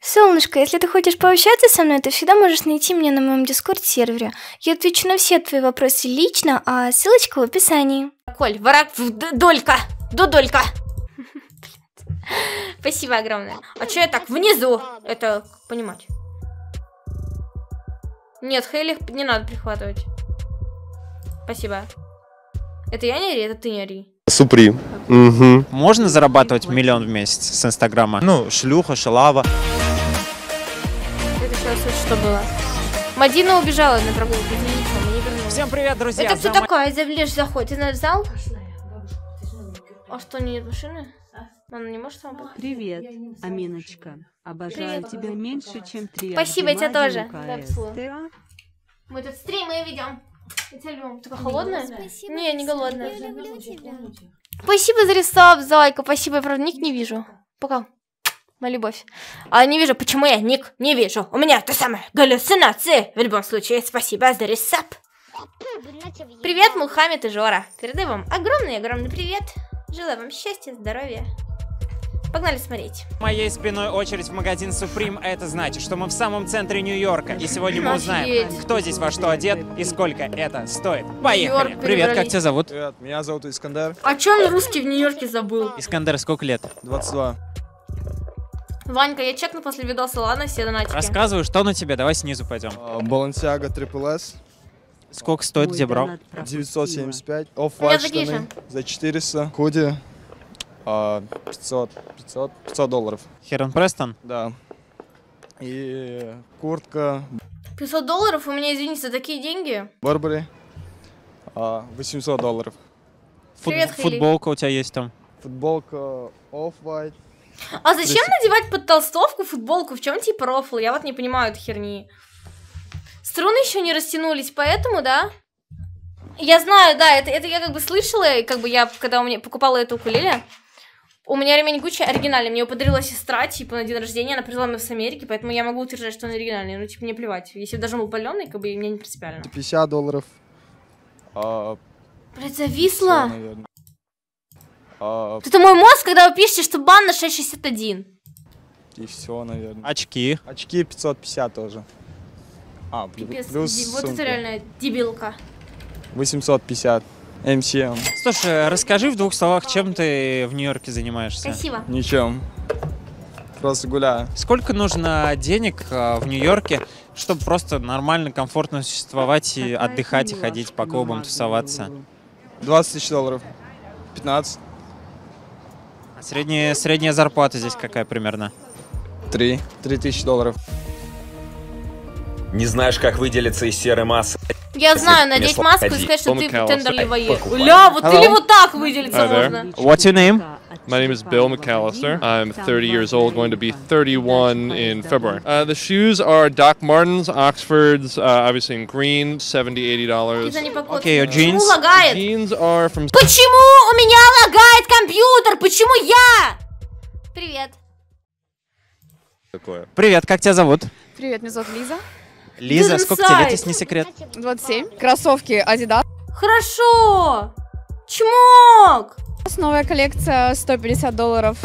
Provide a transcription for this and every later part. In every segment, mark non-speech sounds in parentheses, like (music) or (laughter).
Солнышко, если ты хочешь пообщаться со мной, ты всегда можешь найти меня на моем дискорд-сервере. Я отвечу на все твои вопросы лично, а ссылочка в описании. Коль, ворог... Долька! Дудолька! (laughs) Спасибо огромное. А что я так внизу? Это понимать. Нет, Хейли не надо прихватывать. Спасибо. Это я не ори, это ты не ори. Суприм. Угу. Можно зарабатывать миллион в месяц с Инстаграма? Ну, шлюха, шалава. Это сейчас что было. Мадина убежала на прогулку, Всем привет, друзья! Это кто За... такая? Завлечь заходит. Ты на зал? А что, не нет машины? Она не может сама. помочь? Привет, Аминочка. Обожаю Привет. тебя меньше, чем три. Спасибо, тебя тоже. Мы тут стримы ведем. Только холодная? Не, не голодная. Я люблю тебя. Спасибо за рисов, Зайка. Спасибо, я правда ник не вижу. Пока. Моя любовь. А не вижу, почему я ник не вижу. У меня то самое галлюцинации. В любом случае, спасибо за рисап. Привет, Мухаммед и Жора. Передаю вам огромный-огромный привет. Желаю вам счастья, здоровья. Погнали смотреть. Моей спиной очередь в магазин Supreme, а это значит, что мы в самом центре Нью-Йорка. И сегодня мы узнаем, кто здесь во что одет и сколько это стоит. Поехали. Привет, как тебя зовут? Привет, меня зовут Искандер. О а чем русский в Нью-Йорке забыл? Искандер, сколько лет? 22. Ванька, я чекну после видоса, ладно, все донатики. Рассказывай, что на тебе, давай снизу пойдем. Балансиага Triple S. Сколько стоит, где брал? 975. Офф, штаны за 400. Куди. 500, 500, 500 долларов. Херон Престон? Да. И куртка. 500 долларов? У меня, извините, такие деньги? Барбари. 800 а, долларов. Фут Привет, Футболка у тебя есть там? Футболка Off-White. А зачем Здесь... надевать под толстовку футболку? В чем типа рофл? Я вот не понимаю этой херни. Струны еще не растянулись, поэтому, да? Я знаю, да, это, это я как бы слышала, как бы я, когда у меня покупала эту укулеле, у меня ремень Гуччи оригинальный, мне его подарила сестра, типа, на день рождения, она привезла меня с Америки, поэтому я могу утверждать, что он оригинальный, ну, типа, мне плевать. Если бы даже он был паленый, как бы, мне не принципиально. 50 типа, долларов. А... Блядь, зависла? Все, а... Это мой мозг, когда вы пишете, что бан на 661. И все, наверное. Очки. Очки 550 тоже. А, Пипец, плюс вот сумка. это реально дебилка. 850. MCM. Слушай, а расскажи в двух словах, чем ты в Нью-Йорке занимаешься? Спасибо. Ничем. Просто гуляю. Сколько нужно денег а, в Нью-Йорке, чтобы просто нормально, комфортно существовать и отдыхать, и ходить по клубам, тусоваться? 20 тысяч долларов. 15. А средняя, средняя зарплата здесь какая примерно? 3. 3 тысячи долларов. Не знаешь, как выделиться из серой массы? Я знаю, надеть маску и сказать, что ты тендерли воен. Ля, вот или вот так выделиться можно. What's your name? My name is Bill McAllister. I'm 30 years old, going to be 31 in February. Uh, the shoes are Doc Martens, Oxfords, uh, obviously in green, 70 $80. Okay, your jeans? Почему Jeans are from... Почему у меня лагает компьютер? Почему я? Привет. Такое. Привет, как тебя зовут? Привет, меня зовут Лиза. Лиза, сколько тебе лет, если не секрет? 27. Кроссовки Adidas. Хорошо! Чмок! Новая коллекция 150 долларов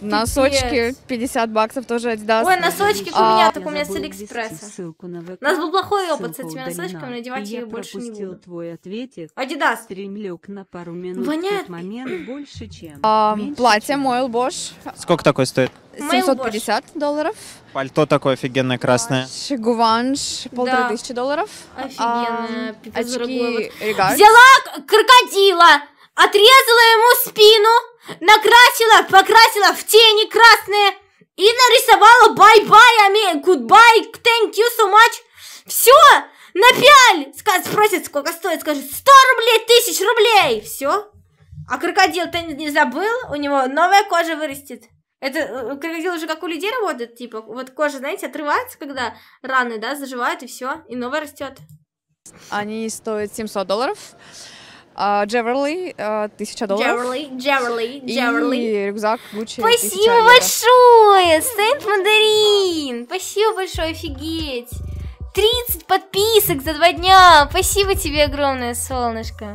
Носочки 50 баксов тоже Adidas. Ой, носочки а... у меня, а. так у меня с Алиэкспресса. На ВК. У нас был плохой опыт с этими носочками, надевать я их больше не буду. твой ответик. Adidas. Стримлёк на пару минут. Воняет. момент больше, чем. А, платье чем... Мойл Бош. Сколько такое стоит? 750 долларов. Пальто такое офигенное красное. Гуванш, полторы да. тысячи долларов. Офигенное а, пипец очки, Взяла крокодила, отрезала ему спину, накрасила, покрасила в тени красные и нарисовала бай-бай, гудбай, thank you so much. Все, напяль! спросит сколько стоит, скажет, 100 рублей, тысяч рублей. Все. А крокодил-то не забыл, у него новая кожа вырастет. Это э, крокодил уже как у людей работает, типа, вот кожа, знаете, отрывается, когда раны, да, заживают, и все, и новая растет. Они стоят 700 долларов. А, Джеверли, а, тысяча долларов. Джеверли, Джеверли, Джеверли. И рюкзак Гуччи. Спасибо большое, Сент Мандарин. Спасибо большое, офигеть. 30 подписок за два дня. Спасибо тебе огромное, солнышко.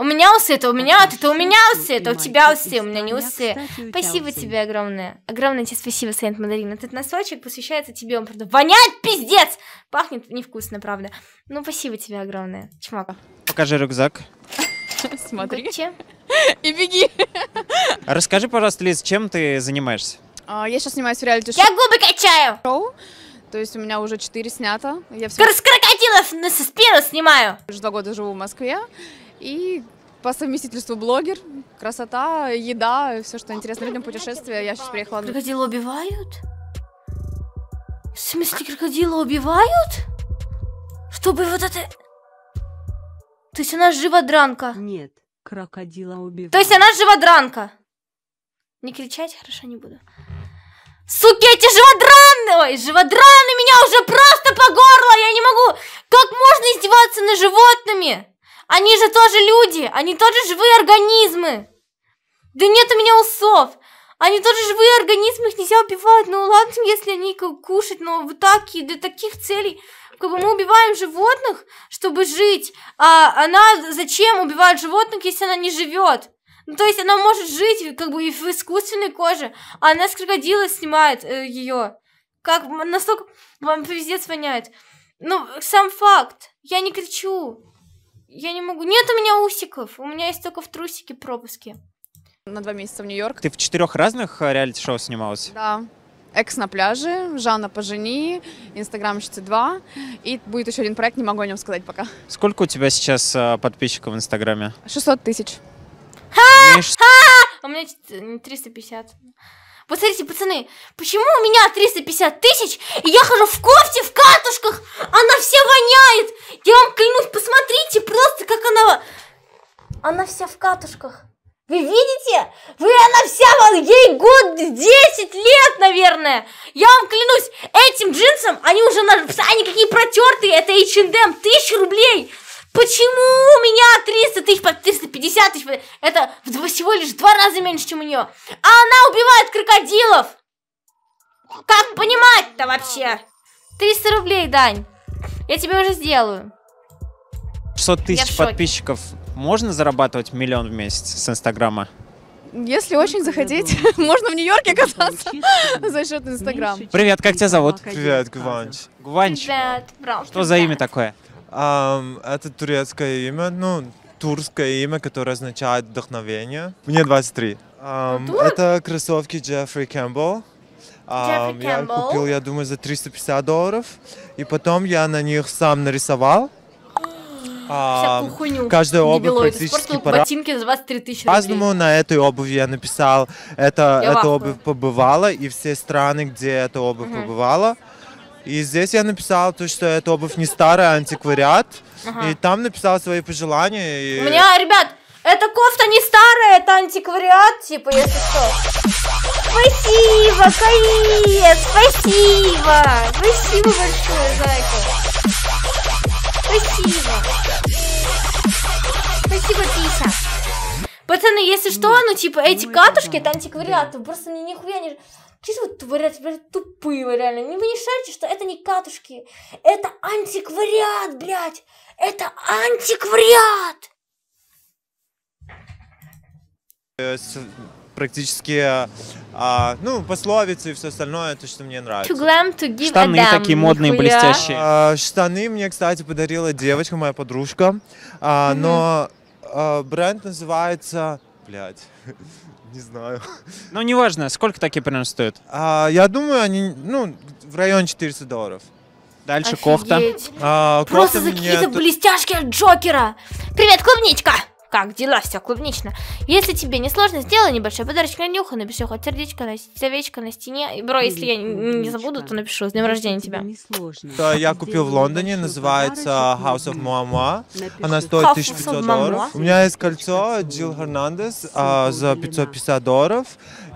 У меня усы, это у меня, вот это у меня усы, это у тебя усы, у меня не усы. Спасибо тебе огромное. Огромное тебе спасибо, Сент Мандарин. Этот носочек посвящается тебе, он правда воняет, пиздец! Пахнет невкусно, правда. Ну, спасибо тебе огромное. Чмака. Покажи рюкзак. (laughs) Смотри. (laughs) И беги. (laughs) Расскажи, пожалуйста, Лиз, чем ты занимаешься? А, я сейчас снимаюсь в реалити-шоу. Я губы качаю! Шоу. То есть у меня уже четыре снято. Я все... крокодилов на спину снимаю! Уже два года живу в Москве. И по совместительству блогер, красота, еда, все, что интересно людям, путешествия. Я сейчас приехала... Крокодила убивают? В смысле, крокодила убивают? Чтобы вот это... То есть она живодранка? Нет, крокодила убивают. То есть она живодранка? Не кричать? Хорошо, не буду. Суки, эти живодраны! Ой, живодраны меня уже просто по горло! Я не могу! Как можно издеваться на животными? Они же тоже люди! Они тоже живые организмы! Да нет у меня усов! Они тоже живые организмы, их нельзя убивать. Ну ладно, если они кушать, но вот так и для таких целей. Как бы мы убиваем животных, чтобы жить. А она зачем убивает животных, если она не живет? Ну, то есть она может жить как бы и в искусственной коже, а она с крокодила снимает э, ее. Как настолько вам пиздец воняет. Ну, сам факт. Я не кричу. Я не могу. Нет у меня усиков. У меня есть только в трусике пропуски. На два месяца в Нью-Йорк. Ты в четырех разных э, реалити-шоу снималась? Да. «Экс на пляже», «Жанна пожени», «Инстаграмщицы 2». И будет еще один проект, не могу о нем сказать пока. Сколько у тебя сейчас э, подписчиков в Инстаграме? 600 тысяч. А у меня 350. Э, Посмотрите, пацаны, почему у меня 350 тысяч, и я хожу в кофте, в катушках, она вся воняет. Я вам клянусь, посмотрите просто, как она... Она вся в катушках. Вы видите? Вы она вся, ей год 10 лет, наверное. Я вам клянусь, этим джинсам, они уже, на... они какие протертые, это H&M, тысяча рублей. Почему у меня 300 тысяч под 350 тысяч? Это всего лишь два раза меньше, чем у нее. А она убивает крокодилов! Как понимать-то вообще? 300 рублей, Дань. Я тебе уже сделаю. 600 тысяч подписчиков можно зарабатывать миллион в месяц с Инстаграма? Если очень захотеть, (laughs) можно в Нью-Йорке кататься (laughs) за счет Инстаграма. Привет, как тебя зовут? Привет, Гванч. Гванч. Привет, Что за имя такое? Um, это турецкое имя, ну, турское имя, которое означает вдохновение. Мне 23. Um, это кроссовки Джеффри Кэмпбелл. Um, я Кэмпбелл. купил, я думаю, за 350 долларов. И потом я на них сам нарисовал. А, Каждая обувь Дебилоид. практически пора. ботинки за 23 тысячи рублей. разному на этой обуви я написал, это, я эта обувь побывала, и все страны, где эта обувь угу. побывала. И здесь я написал то, что эта обувь не старая, а антиквариат. Ага. И там написал свои пожелания. И... У меня, ребят, эта кофта не старая, это антиквариат, типа, если что. Спасибо, Каир, спасибо. Спасибо большое, Зайка. Спасибо. Спасибо, Тиса. Пацаны, если что, ну, типа, эти ну, катушки, это антиквариат. Просто мне нихуя не... Чисто вот вы, блядь, тупые вы реально. Не Вы не шарите, что это не катушки. Это антиквариат, блядь. Это антиквариат. практически, а, ну, пословицы и все остальное, то, что мне нравится. To glam, to give штаны a такие модные, Нихуя. блестящие. А, штаны мне, кстати, подарила девочка, моя подружка, а, mm-hmm. но а, бренд называется блядь, (laughs) не знаю. Ну, неважно, сколько такие примерно стоят? А, я думаю, они, ну, в районе 400 долларов. Дальше Офигеть. А, кофта. А, Просто кофта какие-то блестяшки от Джокера. Привет, клубничка! Как дела? Все клубнично. Если тебе не сложно, сделай небольшой подарочек на нюху, напиши хоть сердечко, на сердечко на стене. И, бро, если я не забуду, то напишу. С днем рождения тебя. Это я купил в Лондоне, называется House of Moa Она стоит 1500 долларов. У меня есть кольцо Джилл Хернандес а, за 550 долларов.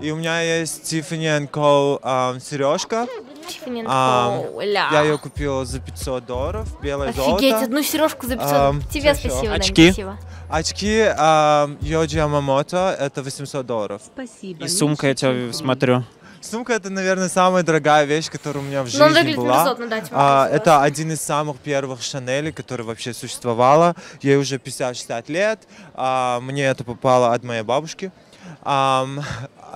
И у меня есть Tiffany Co. А, сережка. Tiffany а, Я ее купил за 500 долларов, белое Офигеть, золото. Офигеть, одну сережку за 500. А, Тебе спасибо, Очки. Спасибо. Очки а, Йоджи Амамото это 800 долларов. Спасибо. И сумка, я тебя смотрю. Сумка это, наверное, самая дорогая вещь, которая у меня в ну, жизни выглядит была. а, это один из самых первых Шанелей, который вообще существовала. Ей уже 50-60 лет. А, мне это попало от моей бабушки. А,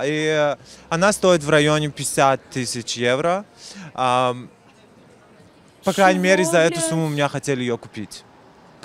и она стоит в районе 50 тысяч евро. А, по крайней Чего, мере, за эту сумму меня хотели ее купить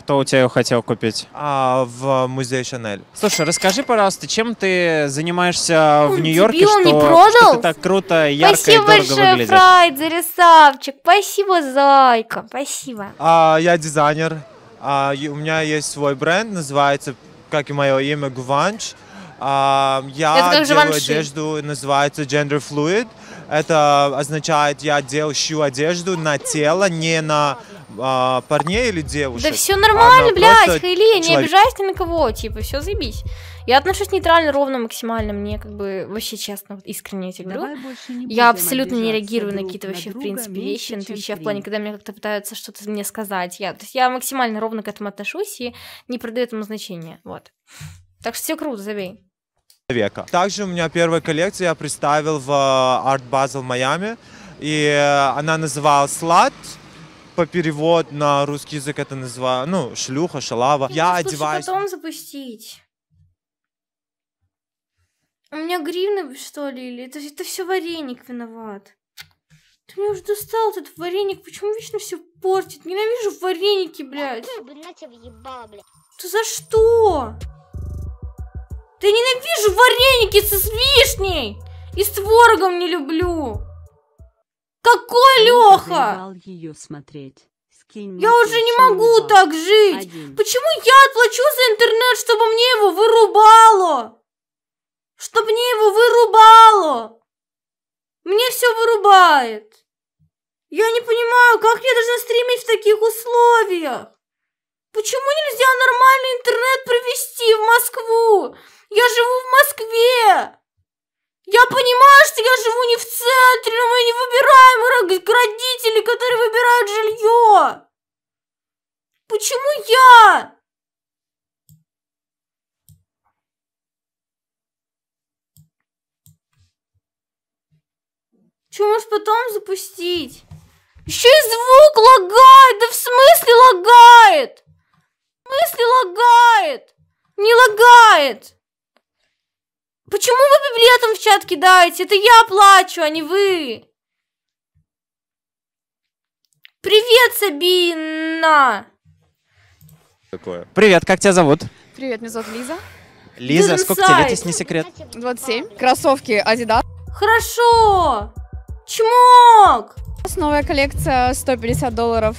кто у тебя его хотел купить? А, в музее Шанель. Слушай, расскажи, пожалуйста, чем ты занимаешься в Нью-Йорке, что, не продал? что ты так круто, ярко Спасибо и дорого большое, выглядишь? Фрайд, за рисавчик. Спасибо, зайка. Спасибо. А, я дизайнер. А, у меня есть свой бренд, называется, как и мое имя, Гуванч. А, я делаю одежду, называется Gender Fluid. Это означает, я делщу одежду на тело, не на а, парней или девушек. Да все нормально, а блядь, Хейли, не человек... обижайся на кого, типа, все заебись. Я отношусь нейтрально, ровно, максимально. Мне как бы вообще честно, вот искренне я тебе говорю. Я абсолютно не реагирую на какие-то вообще, в принципе, вещи на ну, вещи в плане, когда мне как-то пытаются что-то мне сказать. Я, то есть я максимально ровно к этому отношусь и не придаю этому значения. Вот. Так что все круто, забей века. Также у меня первая коллекция я представил в э, Art Basel Майами, и э, она называлась «Слад», по перевод на русский язык это называю, ну, шлюха, шалава. Я Слушай, одеваюсь... потом запустить. У меня гривны, что ли, или это, это все вареник виноват. Ты меня уже достал этот вареник, почему вечно все портит? Ненавижу вареники, блядь. Ты за что? Да я ненавижу вареники со вишней! И с творогом не люблю! Какой Леха? Ее смотреть. Скинь я уже не могу так жить! Один. Почему я отплачу за интернет, чтобы мне его вырубало? Чтобы мне его вырубало! Мне все вырубает! Я не понимаю, как я должна стримить в таких условиях? Почему нельзя нормальный интернет провести в Москву? Я живу в Москве! Я понимаю, что я живу не в центре, но мы не выбираем родителей, которые выбирают жилье! Почему я? Что может потом запустить? Еще и звук лагает! Да в смысле лагает? В смысле лагает? Не лагает! Почему вы библиотом в чат кидаете? Это я плачу, а не вы. Привет, Сабина! Такое. Привет, как тебя зовут? Привет, меня зовут Лиза. Лиза, Дизенсайд. сколько тебе лет, если не секрет? 27. Кроссовки Adidas. Хорошо! Чмок! У нас новая коллекция 150 долларов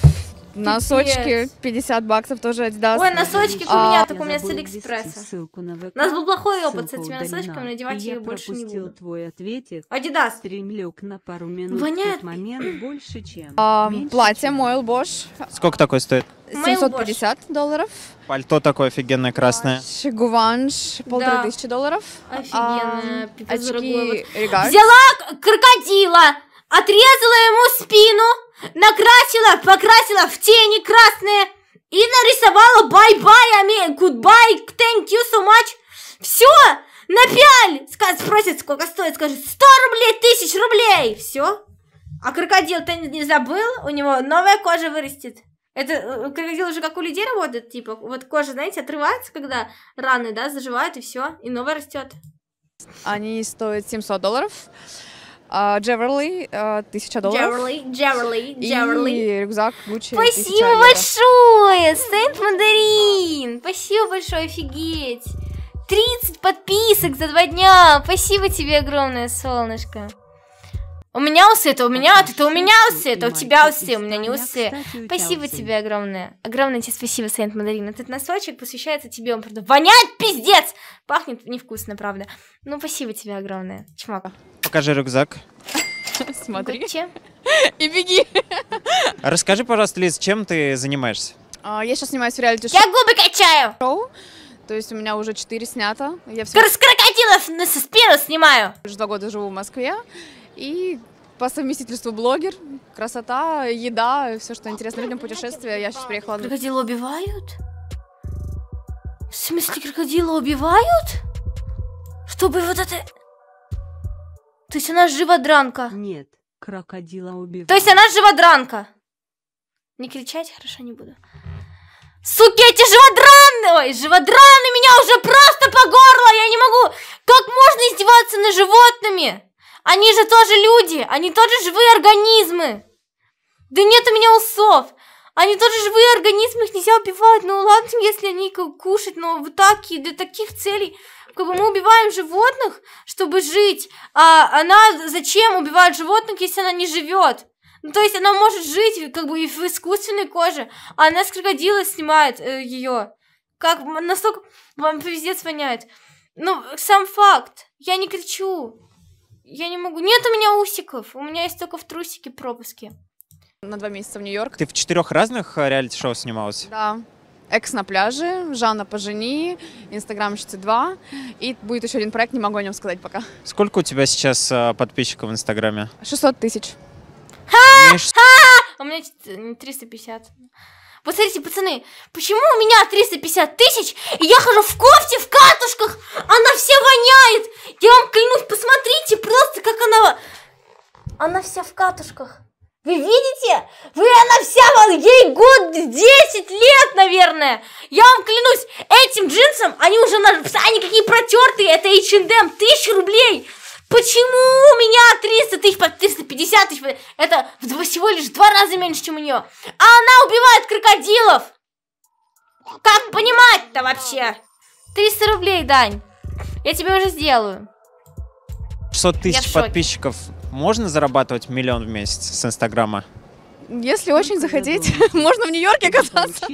Носочки 50 баксов тоже Adidas. Ой, носочки а... у меня, так у меня с Алиэкспресса. У нас был плохой опыт с этими носочками, надевать я их больше не буду. твой ответик. Адидас. Стримлюк на пару минут. Воняет. момент больше, чем. А, платье чем... Мойл Бош. Сколько такое стоит? 750 долларов. Пальто такое офигенное красное. Гуванш, полторы тысячи долларов. Офигенно, а, пипец очки, Взяла крокодила, отрезала ему спину, накрасила, покрасила в тени красные и нарисовала бай-бай, гудбай, thank you so much. Все, напяль! Сказ, спросит, сколько стоит, скажет, 100 рублей, тысяч рублей, все. А крокодил-то не забыл, у него новая кожа вырастет. Это э, крокодил уже как у людей работает, типа, вот кожа, знаете, отрывается, когда раны, да, заживают, и все, и новая растет. Они стоят 700 долларов. А, Джеверли, а, тысяча долларов. Джеверли, Джеверли, Джеверли. И рюкзак Гуччи. Спасибо большое, Сент Мандарин. Спасибо большое, офигеть. 30 подписок за два дня. Спасибо тебе огромное, солнышко. У меня усы, это у меня, а это у меня усы, это у тебя усы, у меня не усы. Спасибо тебе огромное. Огромное тебе спасибо, Сент Мандарин. Этот носочек посвящается тебе, он правда воняет пиздец. Пахнет невкусно, правда. Ну, спасибо тебе огромное. Чмак покажи рюкзак. (laughs) Смотри. Гуччи. И беги. Расскажи, пожалуйста, Лиз, чем ты занимаешься? А, я сейчас снимаюсь в реалити-шоу. Я губы качаю. Шоу. То есть у меня уже 4 снято. Я все... С крокодилов на спину снимаю. Уже два года живу в Москве. И по совместительству блогер, красота, еда, все, что интересно людям, путешествия. Я сейчас приехала... Крокодилы убивают? В смысле, крокодилы убивают? Чтобы вот это... То есть она живодранка? Нет, крокодила убивает. То есть она живодранка? Не кричать? Хорошо, не буду. Суки, эти живодраны! Ой, живодраны меня уже просто по горло! Я не могу! Как можно издеваться на животными? Они же тоже люди! Они тоже живые организмы! Да нет у меня усов! Они тоже живые организмы, их нельзя убивать. Ну ладно, если они кушать, но вот так и для таких целей как бы мы убиваем животных, чтобы жить, а она зачем убивает животных, если она не живет? Ну, то есть она может жить как бы и в искусственной коже, а она с крокодила снимает э, ее. Как настолько вам пиздец воняет. Ну, сам факт. Я не кричу. Я не могу. Нет у меня усиков. У меня есть только в трусике пропуски. На два месяца в Нью-Йорк. Ты в четырех разных э, реалити-шоу снималась? Да. Экс на пляже, Жанна пожени, Инстаграмщицы 2. И будет еще один проект, не могу о нем сказать пока. Сколько у тебя сейчас а, подписчиков в Инстаграме? 600 тысяч. Имеешь- а У меня ч- 350. Посмотрите, пацаны, почему у меня 350 тысяч, и я хожу в кофте, в катушках, она вся воняет! Я вам клянусь, посмотрите просто, как она... Она вся в катушках. Вы видите? Вы, она вся, ей год 10 лет, наверное. Я вам клянусь, этим джинсам, они уже, они какие протертые, это H&M, тысяча рублей. Почему у меня 300 тысяч, 350 тысяч, это всего лишь в два раза меньше, чем у нее. А она убивает крокодилов. Как понимать-то вообще? 300 рублей, Дань. Я тебе уже сделаю. 600 тысяч подписчиков можно зарабатывать миллион в месяц с Инстаграма? Если очень захотеть, (laughs) можно в Нью-Йорке кататься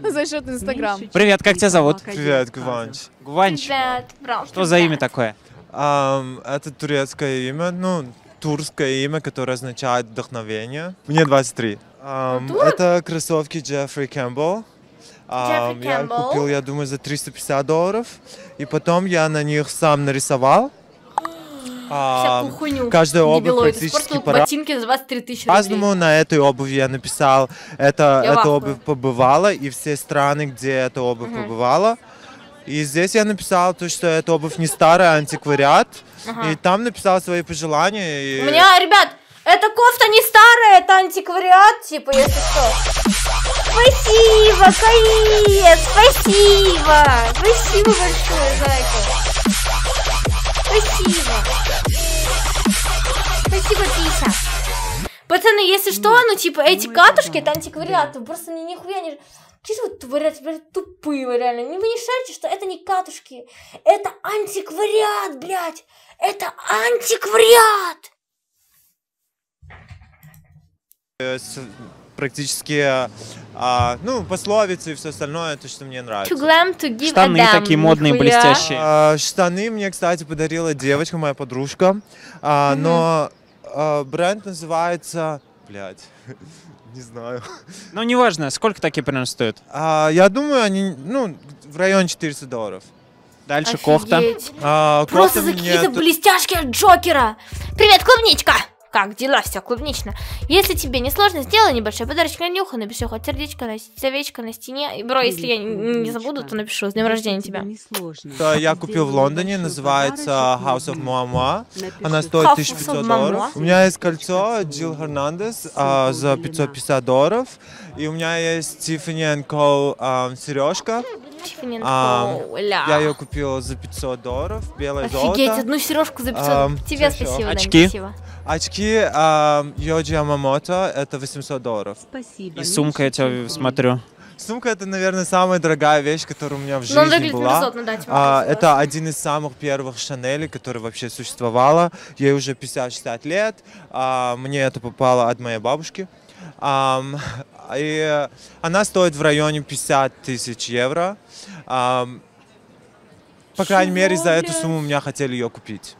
(laughs) за счет Инстаграма. Привет, как тебя зовут? Привет, Гванч. Гванч. Привет, Что за имя такое? это турецкое имя, ну, турское имя, которое означает вдохновение. Мне 23. это кроссовки Джеффри Кэмпбелл. я купил, я думаю, за 350 долларов. И потом я на них сам нарисовал а, хуйню. Каждая обувь Дебилоид. практически пора. ботинки за 23 тысячи По-разному на этой обуви я написал. Это, я эта обувь побывала, и все страны, где эта обувь угу. побывала. И здесь я написал то, что эта обувь не старая, а антиквариат. Ага. И там написал свои пожелания. И... У меня, ребят, эта кофта не старая, это антиквариат, типа, если что. Спасибо, Каир, спасибо. Спасибо большое, Зайка. Спасибо. Спасибо, Писа. Пацаны, если что, ну, типа, эти ну, катушки, это антиквариат. Вы просто мне нихуя не... Какие вы творят, блядь, тупые вы реально. Не, вы не шарите, что это не катушки. Это антиквариат, блядь. Это антиквариат. Э, практически а, ну, пословицы и все остальное, то, что мне нравится. To glam, to give штаны a такие модные, Нихуя. блестящие. А, штаны мне, кстати, подарила девочка, моя подружка. А, mm-hmm. Но а, бренд называется... Блядь. (laughs) Не знаю. Ну, неважно, сколько такие примерно стоят? А, я думаю, они, ну, в районе 400 долларов. Дальше Офигеть. А, кофта. А, Просто кофта за какие-то блестяшки от Джокера. Привет, клубничка! Как дела, все клубнично. Если тебе не сложно, сделай небольшой подарочек на нюху, напиши хоть сердечко, на овечка на стене. И, бро, если я не забуду, то напишу. С днем рождения тебя. Да, я купил в Лондоне, называется House of Moa Она стоит 1500 долларов. У меня есть кольцо Джилл Хернандес а, за 550 долларов. И у меня есть Tiffany Co. А, сережка. Tiffany а, Я ее купил за 500 долларов, белое Офигеть, золото. Офигеть, одну сережку за 500. Тебе спасибо, Даня, спасибо. Очки а, Йоджи Амамото это 800 долларов. Спасибо. И сумка, я тебя смотрю. Сумка это, наверное, самая дорогая вещь, которая у меня в жизни Но была. а, это один из самых первых Шанелей, который вообще существовала. Ей уже 50-60 лет. А, мне это попало от моей бабушки. А, и она стоит в районе 50 тысяч евро. А, по крайней Чего, мере, за эту сумму меня хотели ее купить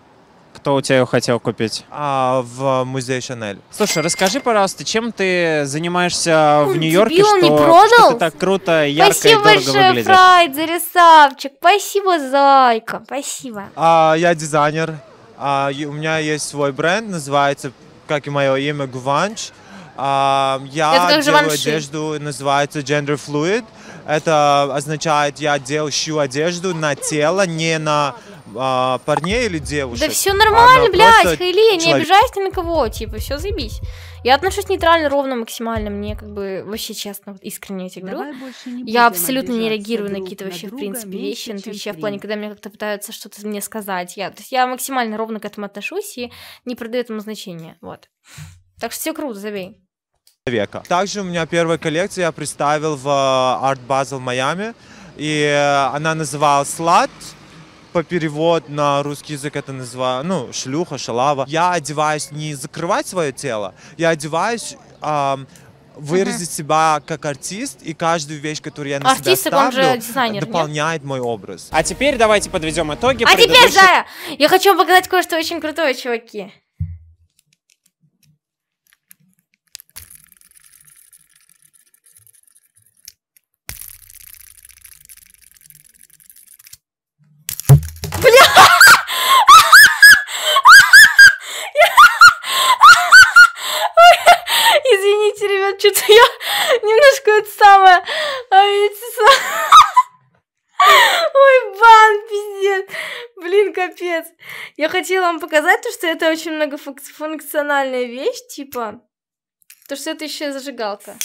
кто у тебя ее хотел купить? А, в музее Шанель. Слушай, расскажи, пожалуйста, чем ты занимаешься в Нью-Йорке, что, не продал? что ты так круто, ярко спасибо и дорого большое, выглядишь? Фрайд, за рисавчик. Спасибо, зайка. Спасибо. А, я дизайнер. А, у меня есть свой бренд, называется, как и мое имя, Гуванч. А, я Это делаю Живанши. одежду, называется Gender Fluid. Это означает, я дел, одежду на тело, не на а, парней или девушек. Да все нормально, Она блядь, Хейли, не человек... обижайся на кого, типа, все заебись. Я отношусь нейтрально, ровно, максимально, мне как бы вообще честно, вот, искренне я тебе говорю. Я абсолютно не реагирую на какие-то вообще, в принципе, вещи, на ну, вещи в плане, когда мне как-то пытаются что-то мне сказать. Я, то есть я максимально ровно к этому отношусь и не придаю этому значения, вот. Так что все круто, забей века. Также у меня первая коллекция я представил в э, Art Basel Miami и э, она называлась «Слад», по перевод на русский язык это называю, ну, шлюха, шалава. Я одеваюсь не закрывать свое тело, я одеваюсь а, выразить mm-hmm. себя как артист, и каждую вещь, которую я на Артист, себя ставлю, же дизайнер, дополняет нет? мой образ. А теперь давайте подведем итоги. А предыдущих... теперь, да, я хочу показать кое-что очень крутое, чуваки. что-то (laughs) я немножко это самое... А эти... (laughs) Ой, бан, пиздец. Блин, капец. Я хотела вам показать то, что это очень многофункциональная вещь, типа... То, что это еще и зажигалка.